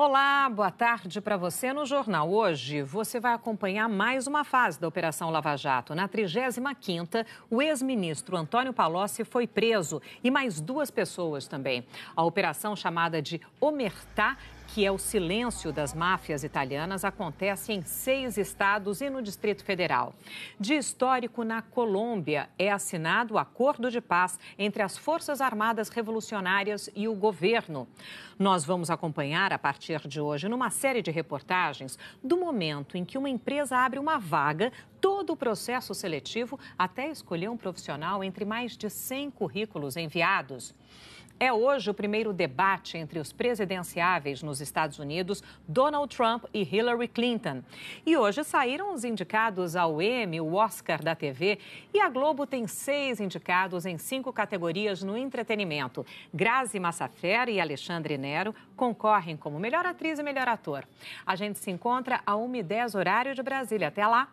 Olá, boa tarde para você. No Jornal hoje, você vai acompanhar mais uma fase da Operação Lava Jato. Na 35ª, o ex-ministro Antônio Palocci foi preso e mais duas pessoas também. A operação chamada de Omertá que é o silêncio das máfias italianas, acontece em seis estados e no Distrito Federal. De histórico na Colômbia, é assinado o acordo de paz entre as Forças Armadas Revolucionárias e o governo. Nós vamos acompanhar, a partir de hoje, numa série de reportagens, do momento em que uma empresa abre uma vaga, todo o processo seletivo, até escolher um profissional entre mais de 100 currículos enviados. É hoje o primeiro debate entre os presidenciáveis nos nos Estados Unidos, Donald Trump e Hillary Clinton. E hoje saíram os indicados ao Emmy, o Oscar da TV, e a Globo tem seis indicados em cinco categorias no entretenimento. Grazi Massafera e Alexandre Nero concorrem como melhor atriz e melhor ator. A gente se encontra a 1h10 horário de Brasília. Até lá!